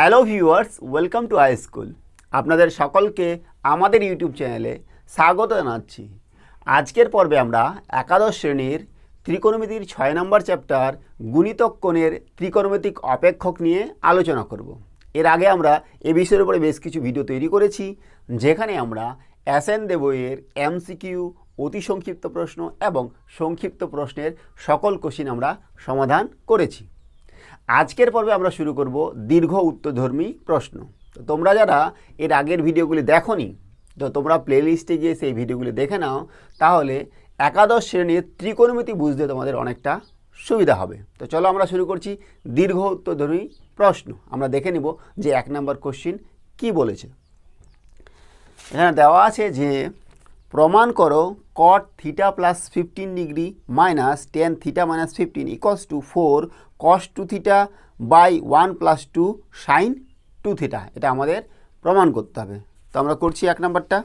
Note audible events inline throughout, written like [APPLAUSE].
hello viewers welcome to high school আপনাদের সকলকে আমাদের ইউটিউব চ্যানেলে স্বাগত জানাচ্ছি আজকের পর্বে আমরা একাদশ শ্রেণীর ত্রিকোণমিতির ছয় নম্বর চ্যাপ্টার গুণিতক কোণের ত্রিকোণমিতিক অপেক্ষক নিয়ে আলোচনা করব এর আগে আমরা এ বিষয়ের উপরে বেশ কিছু ভিডিও তৈরি করেছি যেখানে আমরা অ্যাসেন দেবইয়ের এমসিকিউ অতি সংক্ষিপ্ত প্রশ্ন এবং সংক্ষিপ্ত প্রশ্নের সকল কোশ্চিন আমরা সমাধান করেছি আজকের পর্বে আমরা শুরু করব দীর্ঘ উত্তরধর্মী প্রশ্ন তো তোমরা যারা এর আগের ভিডিওগুলি দেখনি তো তোমরা প্লেলিস্টে গিয়ে সেই ভিডিওগুলি দেখে নাও তাহলে একাদশ শ্রেণীর ত্রিকোণমিতি বুঝতে তোমাদের অনেকটা সুবিধা হবে তো চলো আমরা শুরু করছি দীর্ঘ উত্তরধর্মী প্রশ্ন আমরা দেখে নিব যে এক নম্বর কোশ্চিন কি বলেছে এখানে দেওয়া আছে যে প্রমাণ করো cot theta plus fifteen degree minus tan theta minus fifteen equals to four cos two theta by one plus two sine two theta এটা আমাদের প্রমাণ করতে হবে তো আমরা করছি এক নাম্বারটা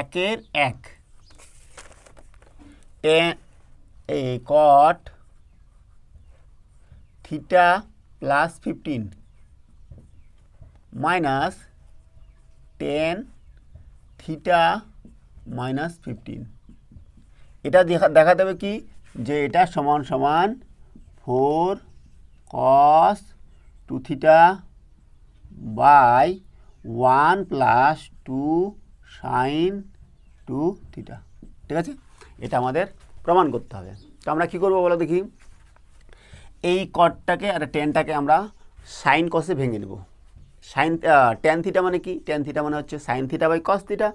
একের এক এ cot theta plus fifteen minus tan theta minus fifteen এটা দেখা দেখা দেবে কি যে এটা সমান সমান four cos two theta by one plus two sine two theta ঠিক আছে এটা আমাদের প্রমাণ করতে হবে তো আমরা কী করবো বলো দেখি এই কটটাকে আর টেনটাকে আমরা সাইন কসে ভেঙে নেব সাইন টেন থিটা মানে কি টেন থিটা মানে হচ্ছে sine theta by cos theta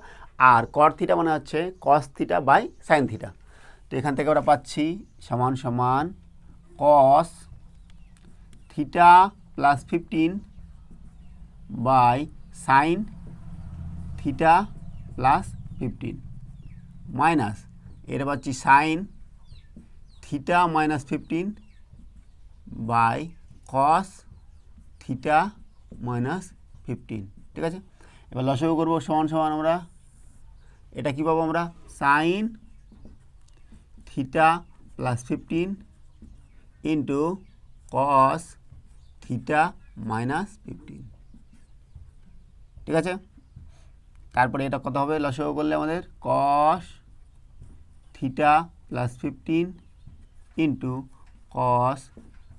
আর কর থিটা মানে হচ্ছে cos theta by sine theta তো এখান থেকে আমরা পাচ্ছি সমান সমান cos theta plus fifteen by sine theta plus fifteen minus এটা পাচ্ছি sine theta minus fifteen by cos theta minus fifteen ঠিক আছে এবার লসও করবো সমান সমান আমরা এটা কী পাবো আমরা sine theta plus fifteen into cos theta minus fifteen ঠিক আছে তারপরে এটা কত হবে লসও করলে আমাদের cos theta plus fifteen into cos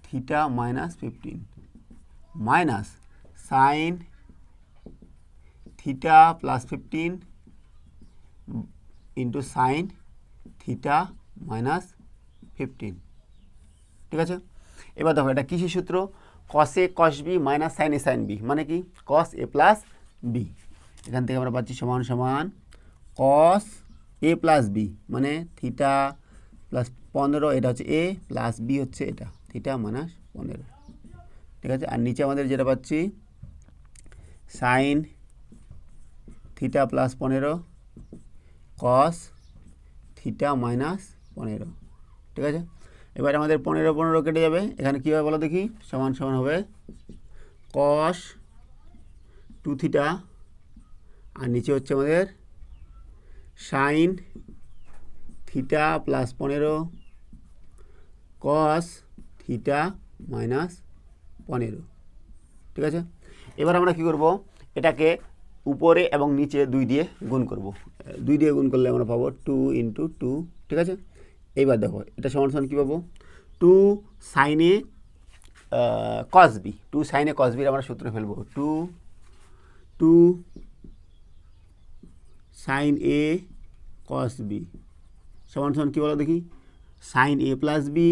theta minus fifteen minus sine theta plus fifteen into sine theta minus fifteen ঠিক আছে এবার দেখো এটা কৃষি সূত্র cos A cos B minus sine A sine B মানে কি কস এ প্লাস বি এখান থেকে আমরা পাচ্ছি সমান সমান কস এ প্লাস বি মানে থিটা প্লাস পনেরো এটা হচ্ছে এ প্লাস বি হচ্ছে এটা থিটা মাইনাস পনেরো ঠিক আছে আর নিচে আমাদের যেটা পাচ্ছি সাইন থিটা প্লাস পনেরো কস থিটা মাইনাস পনেরো ঠিক আছে এবার আমাদের পনেরো পনেরো কেটে যাবে এখানে কী হবে বলো দেখি সমান সমান হবে কস টু থিটা আর নিচে হচ্ছে আমাদের সাইন থিটা প্লাস পনেরো কস থিটা মাইনাস পনেরো ঠিক আছে এবার আমরা কি করব এটাকে উপরে এবং নিচে দুই দিয়ে গুণ করব দুই দিয়ে গুণ করলে আমরা পাবো টু ইন্টু টু ঠিক আছে এইবার দেখো এটা সমান সমান কী পাবো টু সাইনে কসবি বি টু সাইনে কসবির আমরা সূত্র ফেলবো two two sine A cos B সমান সমান কী বলো দেখি sine A plus B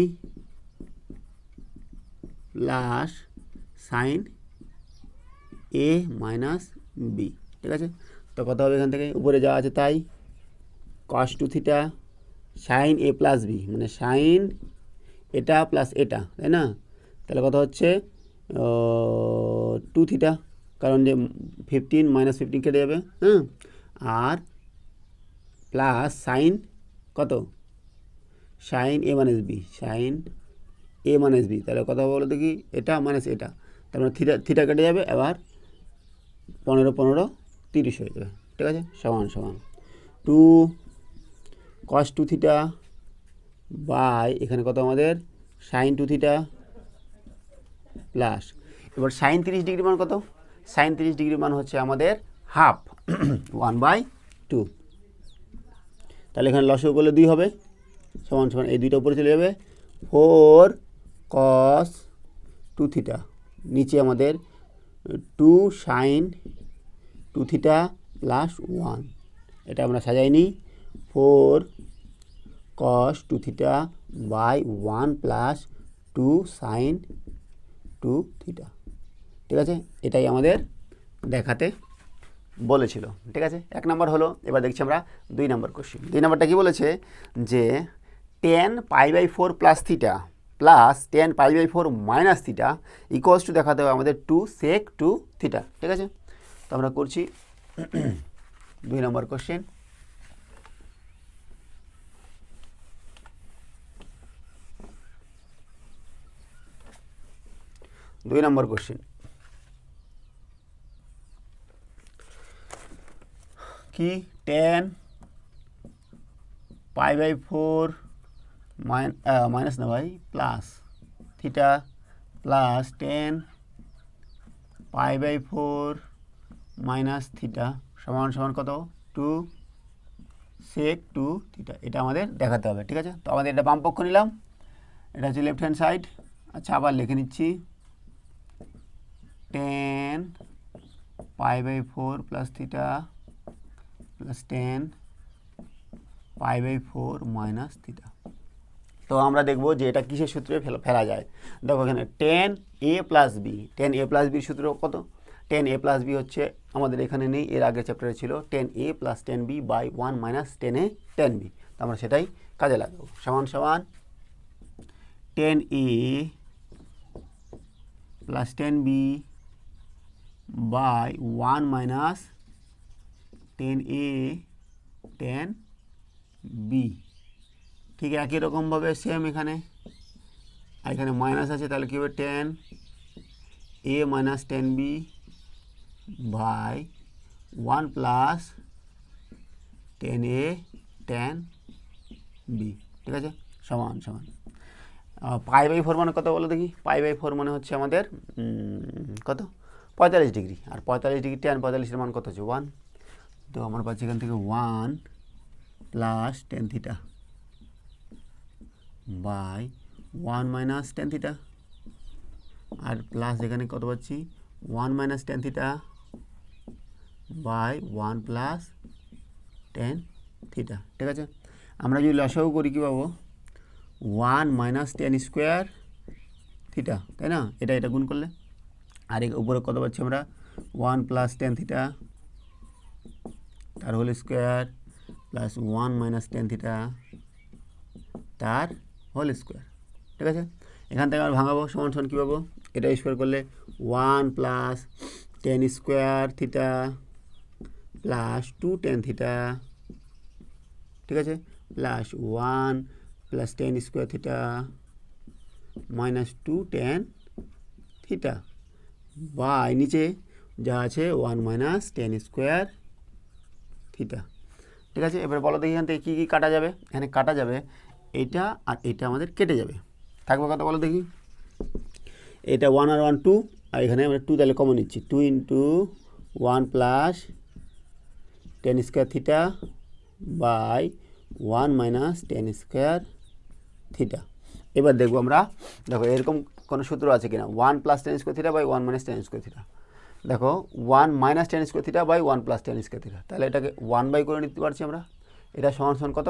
plus sine A minus B ঠিক আছে তো কত হবে এখান থেকে উপরে যাওয়া আছে তাই cos two theta sine A plus B মানে সাইন এটা প্লাস এটা তাই না তাহলে কথা হচ্ছে টু থিটা কারণ যে ফিফটিন মাইনাস ফিফটিন কেটে যাবে হ্যাঁ আর প্লাস সাইন কত sine A minus B sine A minus B তাহলে কথা বলো দেখি এটা মাইনাস এটা তার মানে থিটা থিটা কেটে যাবে আবার পনেরো পনেরো তিরিশ হয়ে যাবে ঠিক আছে সমান সমান two cos two theta by এখানে কত আমাদের সাইন টু থিটা প্লাস এবার সাইন তিরিশ ডিগ্রি মান কত সাইন তিরিশ ডিগ্রি মান হচ্ছে আমাদের হাফ ওয়ান বাই টু তাহলে এখানে লসও করলে দুই হবে সমান সমান এই দুইটা উপরে চলে যাবে ফোর কস টু থিটা নিচে আমাদের two sine two theta plus one এটা আমরা সাজাই নিই four cos 2 theta by 1 plus 2 sin 2 theta ঠিক আছে এটাই আমাদের দেখাতে বলেছিল ঠিক আছে এক নম্বর হলো এবার দেখছি আমরা দুই নম্বর কোশ্চেন দুই নম্বরটা কি বলেছে যে tan pi by four plus theta plus tan pi by four minus theta equals to দেখাতে হবে আমাদের টু সেক টু থিটা ঠিক আছে তো আমরা করছি দুই নম্বর কোশ্চেন দুই নম্বর কোশ্চিন কি tan pi by four minus না ভাই plus theta plus tan pi by four minus theta সমান সমান কত টু সেক টু থিটা এটা আমাদের দেখাতে হবে ঠিক আছে তো আমাদের এটা বাম পক্ষ নিলাম এটা হচ্ছে লেফট হ্যান্ড সাইড আচ্ছা আবার লিখে নিচ্ছি tan pi by four plus theta plus tan pi by four minus theta তো আমরা দেখব যে এটা কিসের সূত্রে ফেলা যায় দেখো এখানে tan A plus B tan A plus বির সূত্র কত টেন এ প্লাস বি হচ্ছে আমাদের এখানে নেই এর আগের চ্যাপ্টারে ছিল tan A plus tan B by one minus tan A tan B তো আমরা সেটাই কাজে লাগাবো সমান সমান tan A plus tan B by 1 minus 10a 10b ঠিক একই রকমভাবে সেম এখানে এখানে মাইনাস আছে তাহলে কী হবে tan A minus tan B by one plus tan A tan B ঠিক আছে সমান সমান পাই বাই ফোর মানে কত বলো দেখি পাই বাই ফোর মানে হচ্ছে আমাদের কত পঁয়তাল্লিশ ডিগ্রি আর পঁয়তাল্লিশ ডিগ্রি টেন পঁয়তাল্লিশের মান কত হচ্ছে ওয়ান তো আমার পাচ্ছি এখান থেকে one plus tan theta by one minus tan theta আর প্লাস এখানে কত পাচ্ছি one minus tan theta by one plus tan theta ঠিক আছে আমরা যদি লসাও করি কী পাবো one minus tan square theta তাই না এটা এটা গুণ করলে আর উপরে কত পাচ্ছি আমরা ওয়ান প্লাস টেন থিটা তার whole square plus one minus tan theta তার হোল স্কোয়ার ঠিক আছে এখান থেকে আমরা ভাঙাবো সমান সমান কী পাবো এটা স্কোয়ার করলে one plus tan square theta plus two tan theta ঠিক আছে plus one plus tan square theta minus two tan theta by নিচে যা আছে one minus tan square theta ঠিক আছে এবার বলো দেখি এখান থেকে কী কী কাটা যাবে এখানে কাটা যাবে এটা আর এটা আমাদের কেটে যাবে থাকবে কথা বলো দেখি এটা ওয়ান আর ওয়ান টু আর এখানে আমরা টু তাহলে কমন নিচ্ছি two into one plus tan square theta by one minus tan square theta এবার দেখবো আমরা দেখো এরকম কোনো সূত্র আছে কিনা one plus tan square theta by one minus tan square theta দেখো one minus tan square theta by one plus tan square theta তাহলে এটাকে ওয়ান বাই করে নিতে পারছি আমরা এটা সমান সমান কত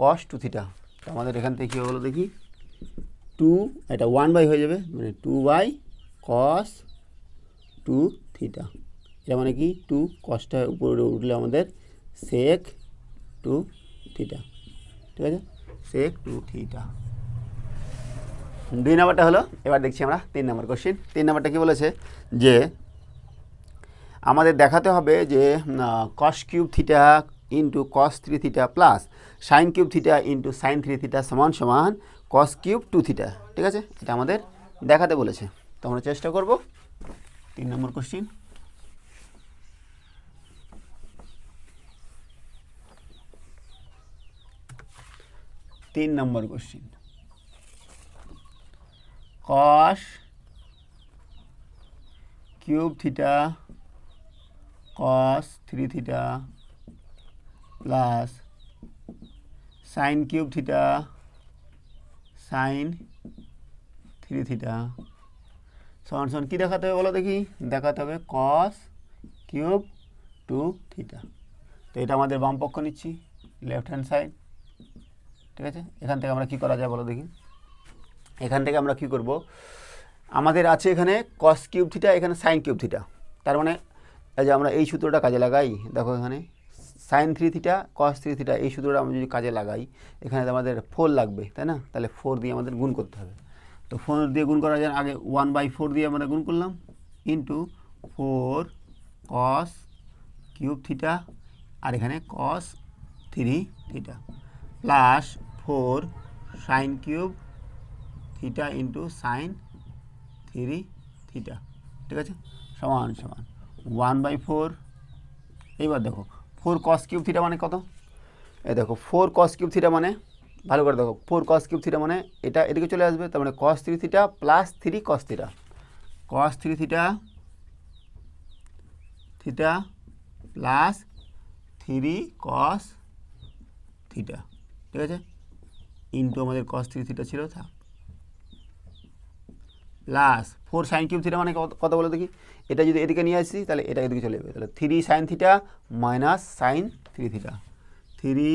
কস টু থিটা তো আমাদের এখান থেকে কী হলো দেখি টু এটা ওয়ান বাই হয়ে যাবে মানে two by cos two theta এটা মানে কি টু কসটা উপরে উঠলে আমাদের সেক টু থিটা ঠিক আছে সেক টু থিটা দুই নম্বরটা হলো এবার দেখছি আমরা তিন নম্বর কোশ্চিন তিন নম্বরটা কি বলেছে যে আমাদের দেখাতে হবে যে cos cube theta into cos three theta plus sine cube theta into sine three theta সমান সমান কস কিউব টু থিটা ঠিক আছে এটা আমাদের দেখাতে বলেছে তো আমরা চেষ্টা করব তিন নম্বর কোশ্চিন তিন নম্বর question cos cube theta cos three theta plus sine cube theta sine three theta সমান সমান কী দেখাতে হবে বলো দেখি দেখাতে হবে কস কিউব টু থিটা তো এটা আমাদের বাম পক্ষ নিচ্ছি লেফট হ্যান্ড সাইড ঠিক আছে এখান থেকে আমরা কী করা যায় বলো দেখি এখান থেকে আমরা কি করব আমাদের আছে এখানে কস কিউব থিটা এখানে সাইন কিউব থিটা তার মানে এই যে আমরা এই সূত্রটা কাজে লাগাই দেখো এখানে sine three theta cos three theta এই সূত্রটা আমরা যদি কাজে লাগাই এখানে আমাদের ফোর লাগবে তাই না তাহলে ফোর দিয়ে আমাদের গুণ করতে হবে তো ফোর দিয়ে গুণ করা যায় আগে ওয়ান বাই ফোর দিয়ে আমরা গুণ করলাম into four cos cube theta আর এখানে cos three theta plus four sine cube theta into sine three theta ঠিক আছে সমান সমান ওয়ান বাই ফোর এইবার দেখো ফোর কস কিউব থিটা মানে কত এ দেখো ফোর কস কিউব থিটা মানে ভালো করে দেখো ফোর কস কিউব থিটা মানে এটা এদিকে চলে আসবে তার মানে cos three theta plus three cos theta cos three theta theta plus three cos theta ঠিক আছে ইন্টু আমাদের কস থ্রি থিটা ছিল থাক plus four sine cube theta মানে কত বলো দেখি এটা যদি এদিকে নিয়ে আসি তাহলে এটা এদিকে চলে যাবে তাহলে three sine theta minus sine three theta three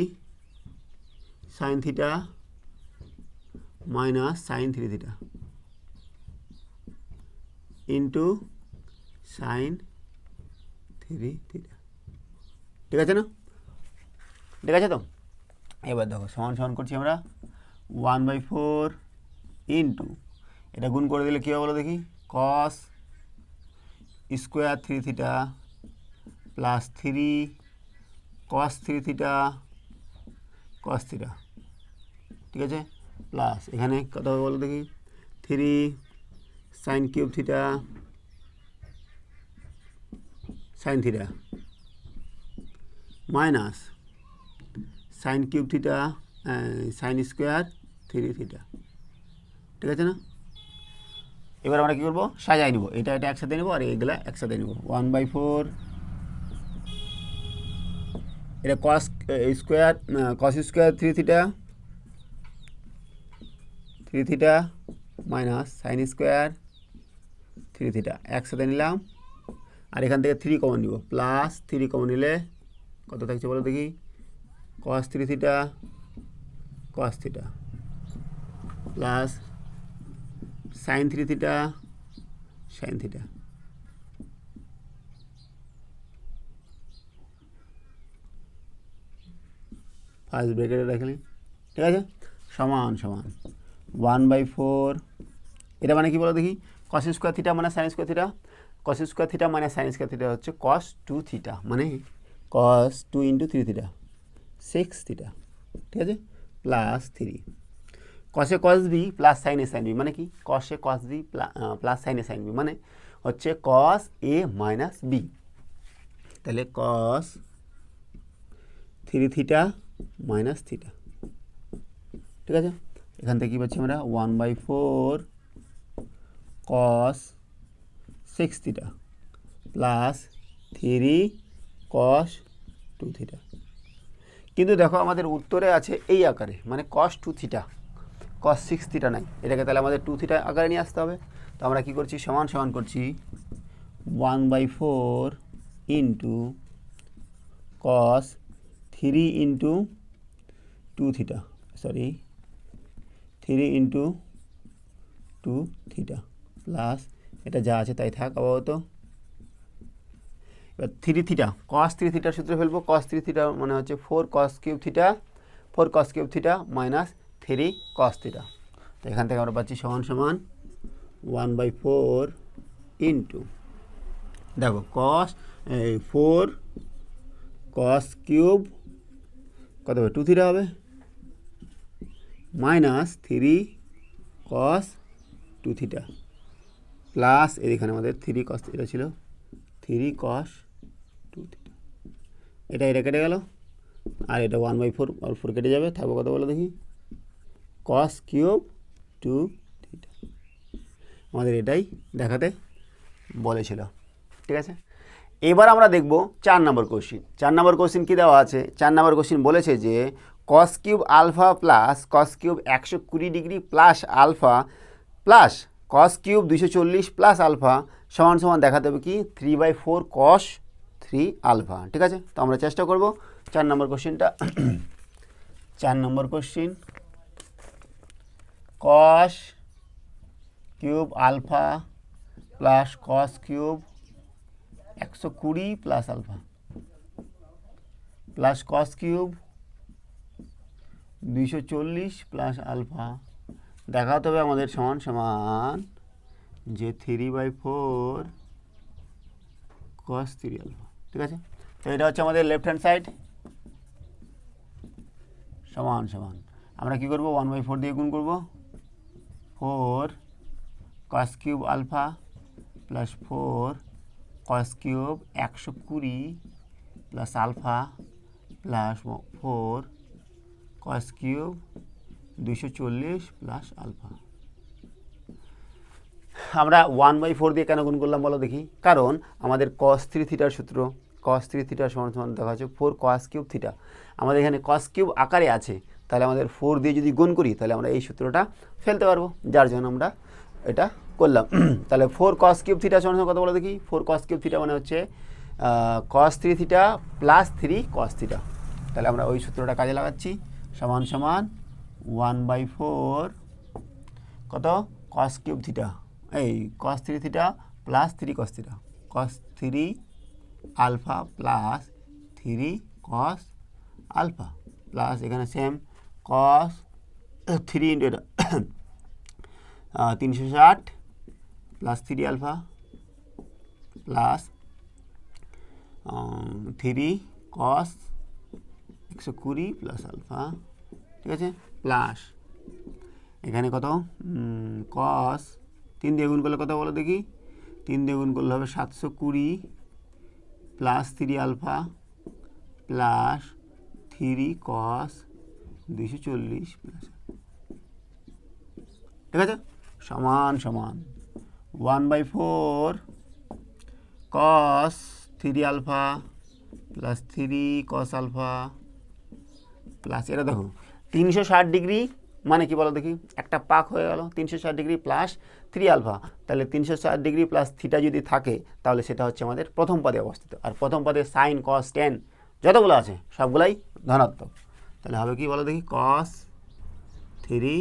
sine theta minus sine three theta into sine three theta ঠিক আছে না ঠিক আছে তো এবার দেখো সমান সমান করছি আমরা ওয়ান বাই ফোর ইন্টু এটা গুণ করে দিলে কী হবে বলো দেখি cos square three theta plus three cos three theta cos theta ঠিক আছে প্লাস এখানে কত হবে বলো দেখি three sine cube theta sine theta minus sine cube theta sine square three theta ঠিক আছে না এবার আমরা কী করবো সাজাই নেবো এটা এটা একসাথে নেবো আর এইগুলা একসাথে নেবো ওয়ান বাই ফোর এটা cos square cos square three theta three theta minus sine square three theta একসাথে নিলাম আর এখান থেকে থ্রি কমন নিব প্লাস থ্রি কমন নিলে কত থাকছে বলো দেখি cos three theta cos theta plus sine three theta sine theta first ব্রেকেটে রাখলে ঠিক আছে সমান সমান ওয়ান বাই ফোর এটা মানে কি বলো দেখি কস স্কোয়ার থিটা মানে sine square theta cos square theta মানে সাইন স্কোয়ার থিটা হচ্ছে কস টু থিটা মানে cos two into three theta six theta ঠিক আছে প্লাস থ্রি কসে কস বি প্লাস সাইনে সাইন বি মানে কি কসে কস বি প্লাস সাইনে সাইন বি মানে হচ্ছে কস এ মাইনাস বি তাহলে cos three theta minus theta ঠিক আছে এখান থেকে কী পাচ্ছি আমরা one by four cos six theta plus three cos two theta কিন্তু দেখো আমাদের উত্তরে আছে এই আকারে মানে cos two theta cos six theta নাই এটাকে তাহলে আমাদের টু থিটা আকারে নিয়ে আসতে হবে তো আমরা কি করছি সমান সমান করছি one by four into cos three into two theta sorry three into two theta plus এটা যা আছে তাই থাক আপাতত এবার থ্রি থিটা কস থ্রি থিটার সূত্রে ফেলবো কস থ্রি থিটা মানে হচ্ছে four cos cube theta four cos cube theta minus three cos theta তো এখান থেকে আমরা পাচ্ছি সমান সমান ওয়ান বাই ফোর ইন্টু দেখো কস ফোর কস কিউব কত হবে টু থিটা হবে minus three cos two theta plus এদিকে আমাদের থ্রি কস এটা ছিল থ্রি কস টু থিটা এটা এটা কেটে গেল আর এটা ওয়ান বাই ফোর আর ফোর কেটে যাবে থাকবো কত বলো দেখি কস কিউব টু থিটা আমাদের এটাই দেখাতে বলেছিল ঠিক আছে এবার আমরা দেখব চার নম্বর কোশ্চিন চার নম্বর কোশ্চিন কী দেওয়া আছে চার নম্বর কোশ্চিন বলেছে যে cos cube alpha plus cos cube একশো কুড়ি degree plus alpha plus cos cube দুশো চল্লিশ প্লাস আলফা সমান সমান দেখাতে হবে কি three by four cos three alpha ঠিক আছে তো আমরা চেষ্টা করব চার নম্বর কোশ্চিনটা চার নম্বর question cos cube alpha plus cos cube একশো কুড়ি plus alpha plus cos cube দুইশো চল্লিশ প্লাস আলফা দেখাতে হবে আমাদের সমান সমান যে three by four cos three alpha ঠিক আছে তো এটা হচ্ছে আমাদের লেফট হ্যান্ড সাইড সমান সমান আমরা কি করব ওয়ান বাই ফোর দিয়ে গুণ করবো 4 cos cube alpha plus 4 cos cube 120 plus alpha plus 4 cos cube 240 plus alpha আমরা ওয়ান বাই ফোর দিয়ে কেন গুণ করলাম বলো দেখি কারণ আমাদের কস থ্রি থিটার সূত্র কস থ্রি থিটার সমান সমান দেখা হচ্ছে ফোর কস কিউব থিটা আমাদের এখানে কস কিউব আকারে আছে তাহলে আমাদের ফোর দিয়ে যদি গুণ করি তাহলে আমরা এই সূত্রটা ফেলতে পারবো যার জন্য আমরা এটা করলাম [CLEARS THROAT] তাহলে ফোর কস কিউব থিটা সঙ্গে কথা বলে দেখি ফোর কস কিউব থিটা মানে হচ্ছে cos three theta plus three cos theta তাহলে আমরা ওই সূত্রটা কাজে লাগাচ্ছি সমান সমান ওয়ান বাই ফোর কত কস কিউব থিটা এই cos three theta plus three cos theta cos three alpha plus three cos alpha plus এখানে সেম কস থ্রি ইন্টু এটা তিনশো ষাট plus three alpha plus three cos একশো কুড়ি প্লাস আলফা ঠিক আছে প্লাস এখানে কত কস তিন দিয়ে করলে কত বলো দেখি তিন দিয়ে করলে হবে সাতশো কুড়ি plus three alpha plus three cos দুইশো চল্লিশ প্লাস ঠিক আছে সমান সমান one by four cos three alpha plus three cos alpha plus এটা দেখো তিনশো ষাট ডিগ্রি মানে কি বলো দেখি একটা পাক হয়ে গেল তিনশো ষাট ডিগ্রি প্লাস থ্রি আলফা তাহলে তিনশো ষাট ডিগ্রি প্লাস থ্রিটা যদি থাকে তাহলে সেটা হচ্ছে আমাদের প্রথম পদে অবস্থিত আর প্রথম পদে সাইন কস টেন যতগুলো আছে সবগুলাই ধনাত্মক তাহলে হবে কি বলো দেখি কস থ্রি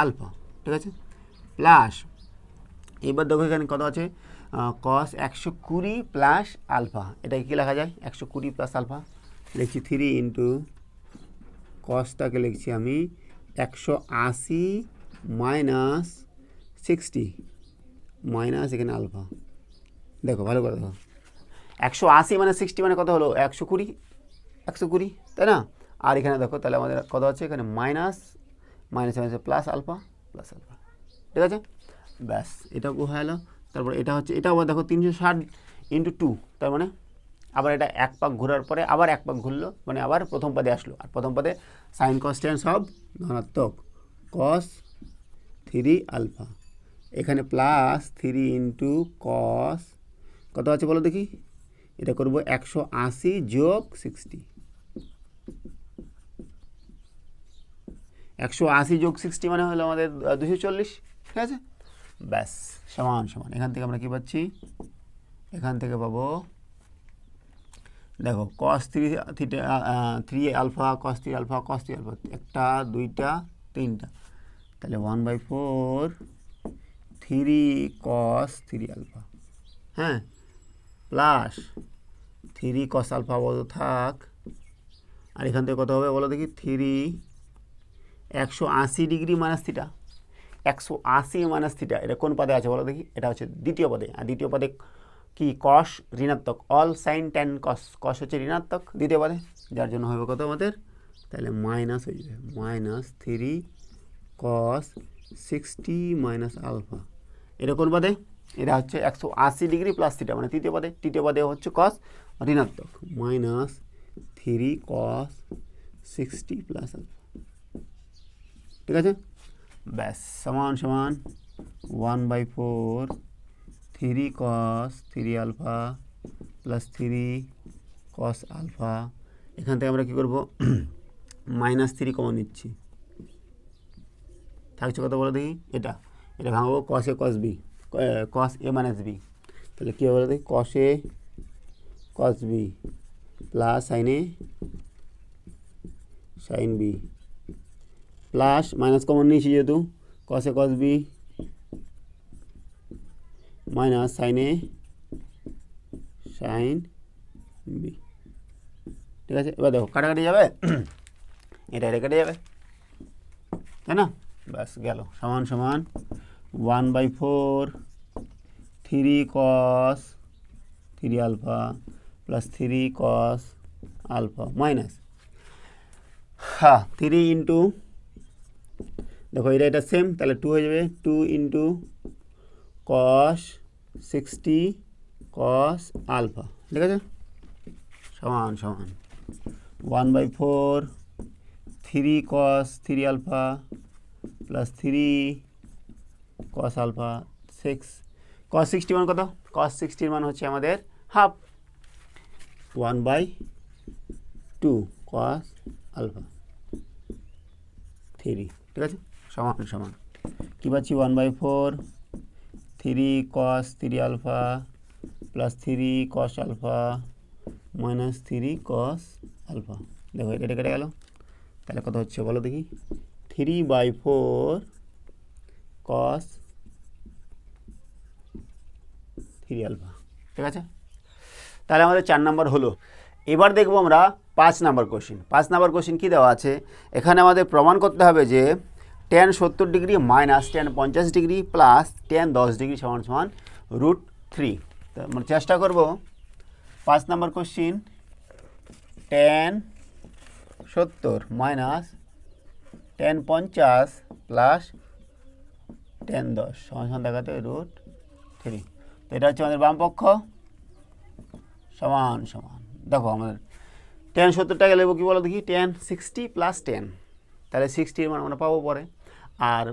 আলফা ঠিক আছে প্লাস এবার দেখো এখানে কত আছে কস একশো কুড়ি প্লাস আলফা এটাকে কী লেখা যায় একশো কুড়ি প্লাস আলফা লিখছি থ্রি ইন্টু কসটাকে লিখছি আমি একশো আশি মাইনাস সিক্সটি মাইনাস এখানে আলফা দেখো ভালো করে দেখো একশো আশি মানে সিক্সটি মানে কত হলো একশো কুড়ি একশো কুড়ি তাই না আর এখানে দেখো তাহলে আমাদের কত আছে এখানে minus minus minus plus alpha plus alpha ঠিক আছে ব্যাস এটা হয়ে গেলো তারপর এটা হচ্ছে এটা আবার দেখো তিনশো ষাট টু তার মানে আবার এটা এক পাক ঘোরার পরে আবার এক পাক ঘুরলো মানে আবার প্রথম পদে আসলো আর প্রথম পদে সাইন কনস্ট্যান্ট সব ধনাত্মক কস থ্রি আলফা এখানে প্লাস থ্রি ইন্টু কস কত আছে বলো দেখি এটা করব একশো আশি যোগ সিক্সটি একশো আশি যোগ সিক্সটি মানে হলো আমাদের দুশো চল্লিশ ঠিক আছে ব্যাস সমান সমান এখান থেকে আমরা কী পাচ্ছি এখান থেকে পাবো দেখো কস থ্রি থ্রিটা three alpha cos three alpha cos three alpha একটা দুইটা তিনটা তাহলে one by four three cos three alpha হ্যাঁ প্লাস থ্রি কস আলফা বলো থাক আর এখান থেকে কত হবে বলো দেখি থ্রি একশো আশি ডিগ্রি মাইনাস থিটা একশো আশি মাইনাস থিটা এটা কোন পদে আছে বলো দেখি এটা হচ্ছে দ্বিতীয় পদে আর দ্বিতীয় পদে কি কস ঋণাত্মক all sine tan cos cos হচ্ছে ঋণাত্মক দ্বিতীয় পদে যার জন্য হবে কত আমাদের তাহলে মাইনাস হয়ে যাবে minus three cos sixty minus alpha এটা কোন পদে এটা হচ্ছে একশো আশি ডিগ্রি প্লাস থিটা মানে তৃতীয় পদে তৃতীয় পদে হচ্ছে কস ঋণাত্মক minus three cos sixty plus alpha ঠিক আছে ব্যাস সমান সমান one by four three cos three alpha plus three cos alpha এখান থেকে আমরা কী করব মাইনাস থ্রি কমন নিচ্ছি থাকছে কত বলে দেখি এটা এটা ভাঙাবো cos A cos B cos A minus B তাহলে কী হবে বলে দেখি cos A cos B plus sine A sine B plus minus common নিয়েছি যেহেতু কসে কস বি মাইনাস সাইনে সাইন বি ঠিক আছে এবার দেখো কাটাকাটি যাবে এটা এটা কেটে যাবে তাই না ব্যাস গেল সমান সমান one by four three cos three alpha plus three cos alpha minus হ্যাঁ থ্রি ইন্টু দেখো এটা এটা সেম তাহলে টু হয়ে যাবে two into cos sixty cos alpha ঠিক আছে সমান সমান one by four three cos three alpha plus three cos alpha six cos sixty মান কত কস সিক্সটির মান হচ্ছে আমাদের half one by two cos alpha three ঠিক আছে সমান সমান কী পাচ্ছি one by four three cos three alpha plus three cos alpha minus three cos alpha দেখো এটা কেটে গেল তাহলে কত হচ্ছে বলো দেখি three by four cos three alpha ঠিক আছে তাহলে আমাদের চার নাম্বার হলো এবার দেখব আমরা পাঁচ নাম্বার কোশ্চেন পাঁচ নাম্বার কোশ্চেন কী দেওয়া আছে এখানে আমাদের প্রমাণ করতে হবে যে টেন সত্তর ডিগ্রি মাইনাস টেন পঞ্চাশ ডিগ্রি প্লাস টেন দশ ডিগ্রি সমান সমান রুট থ্রি মানে চেষ্টা করব পাঁচ নম্বর কোশ্চিন টেন সত্তর মাইনাস টেন পঞ্চাশ প্লাস টেন দশ সমান সমান দেখাতে রুট থ্রি তো এটা হচ্ছে আমাদের বামপক্ষ সমান সমান দেখো আমাদের টেন সত্তরটা গেলে কী বলো দেখি টেন সিক্সটি প্লাস টেন তাহলে সিক্সটির মানে আমরা পাবো পরে আর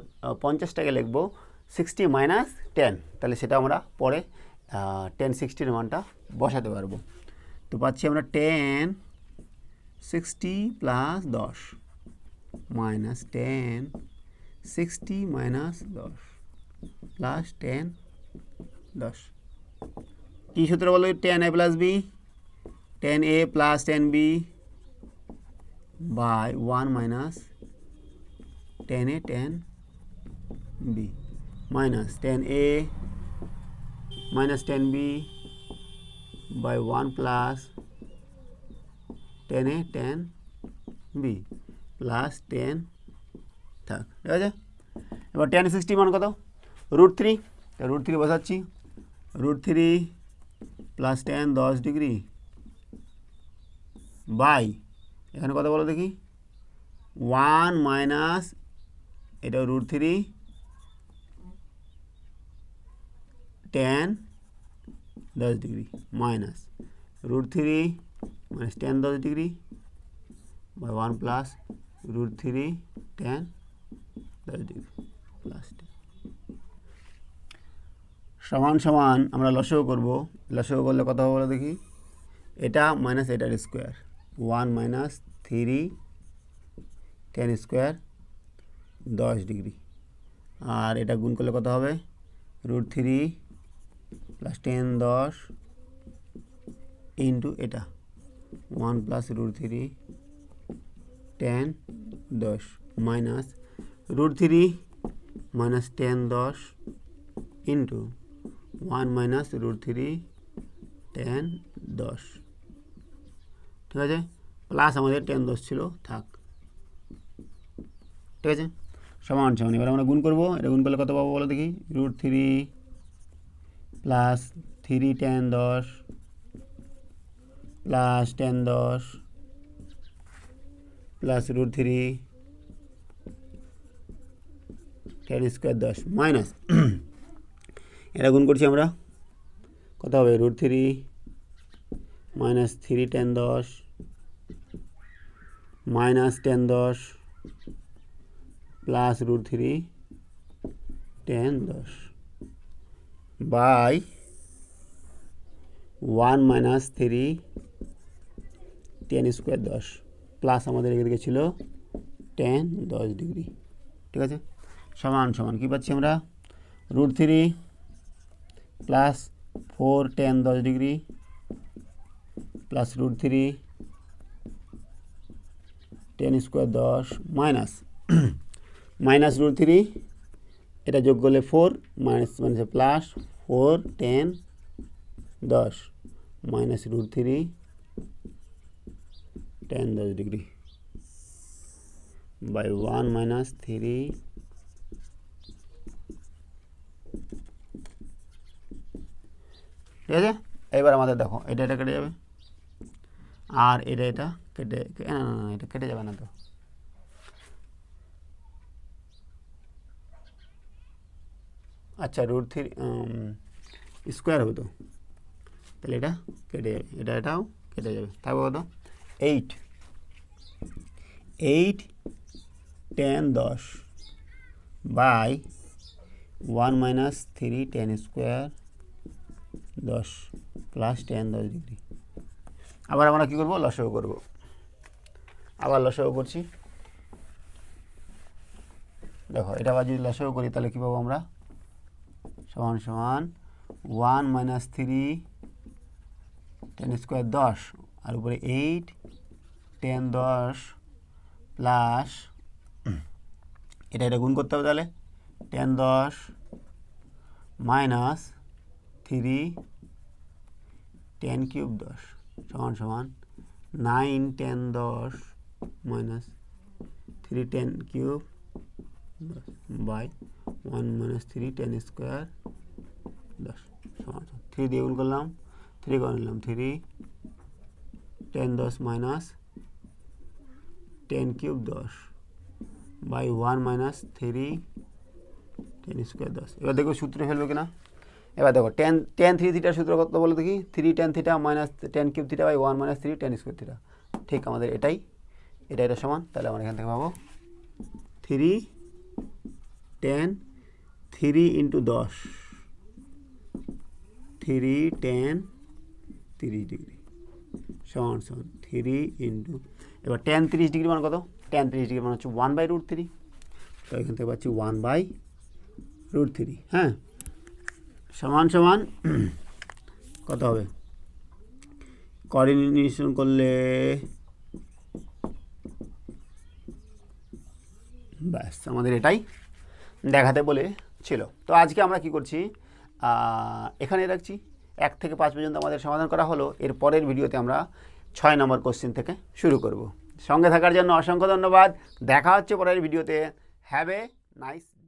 পঞ্চাশটাকে লিখব সিক্সটি মাইনাস টেন তাহলে সেটা আমরা পরে টেন সিক্সটির মানটা বসাতে পারবো তো পাচ্ছি আমরা টেন সিক্সটি প্লাস দশ মাইনাস টেন সিক্সটি মাইনাস দশ প্লাস টেন দশ কী সূত্র বলো tan A plus B tan A plus tan B by one minus tan A tan B minus tan A minus tan B by one plus tan A tan B plus tan থাক ঠিক আছে এবার tan sixty মান কত root three root three বসাচ্ছি root three plus tan দশ degree by এখানে কত বলো দেখি ওয়ান মাইনাস এটা রুট থ্রি টেন দশ degree minus root three minus ten দশ degree by one plus root three ten দশ ডিগ্রি প্লাস সমান সমান আমরা লসও করব লসও করলে কথা বলে দেখি এটা মাইনাস এটার square one minus three tan square দশ ডিগ্রি আর এটা গুণ করলে কত হবে রুট থ্রি প্লাস টেন দশ ইন্টু এটা one plus root three ten দশ minus root three minus ten দশ into one minus root three ten দশ ঠিক আছে প্লাস আমাদের টেন দশ ছিল থাক ঠিক আছে সমান সমান এবার আমরা গুণ করবো এটা গুণ করলে কত পাবো বলো দেখি root three plus three ten দশ প্লাস টেন দশ plus root three tan square দশ মাইনাস [CLEARS THROAT] এটা গুণ করছি আমরা কত হবে root three minus three ten দশ মাইনাস টেন দশ প্লাস রুট থ্রি টেন দশ by one minus three tan square দশ প্লাস আমাদের এদিকে ছিল টেন দশ ডিগ্রি ঠিক আছে সমান সমান কী পাচ্ছি আমরা root three plus four tan দশ degree plus root three tan square দশ মাইনাস মাইনাস রুট থ্রি এটা যোগ করলে ফোর মাইনাস মাইনাসে প্লাস ফোর টেন দশ মাইনাস রুট থ্রি টেন দশ degree by one minus three ঠিক আছে এবার আমাদের দেখো এটা এটা কেটে যাবে আর এটা এটা কেটে না না এটা কেটে যাবে না তো আচ্ছা রুট থ্রি স্কোয়ার হবে তো তাহলে এটা কেটে যাবে এটা এটাও কেটে যাবে থাকবে কত এইট এইট টেন দশ by one minus three tan square দশ প্লাস টেন দশ ডিগ্রি আবার আমরা কী করবো লসাও করবো আবার লসাও করছি দেখো এটা আবার যদি লসাও করি তাহলে কী পাবো আমরা সমান সমান one minus three tan square দশ আর উপরে এইট টেন দশ প্লাস এটা এটা গুণ করতে হবে তাহলে টেন দশ মাইনাস থ্রি টেন কিউব দশ সমান সমান নাইন টেন দশ minus three tan cube by one minus three tan square দশ সমান থ্রি দিয়ে গুণ করলাম থ্রি করে নিলাম থ্রি টেন দশ মাইনাস টেন কিউব দশ by one minus three tan square দশ এবার দেখো সূত্র ফেলবে কিনা এবার দেখো টেন টেন থ্রি থিটার সূত্র কত বলো দেখি three tan theta minus tan cube theta by one minus three tan square theta ঠিক আমাদের এটাই এটা এটা সমান তাহলে আমরা এখান থেকে পাবো থ্রি টেন থ্রি ইন্টু দশ থ্রি টেন তিরিশ ডিগ্রি সমান সমান থ্রি ইন্টু এবার টেন তিরিশ ডিগ্রি মানে কত টেন তিরিশ ডিগ্রি মানে হচ্ছে ওয়ান বাই রুট থ্রি তো এখান থেকে পাচ্ছি ওয়ান বাই রুট থ্রি হ্যাঁ সমান সমান [CLEARS THROAT] কত হবে কর্ডিনেশন করলে ব্যাস আমাদের এটাই দেখাতে বলে ছিল তো আজকে আমরা কি করছি এখানে রাখছি এক থেকে পাঁচ পর্যন্ত আমাদের সমাধান করা হলো এর পরের ভিডিওতে আমরা ছয় নম্বর কোশ্চিন থেকে শুরু করব সঙ্গে থাকার জন্য অসংখ্য ধন্যবাদ দেখা হচ্ছে পরের ভিডিওতে হ্যাভ এ নাইস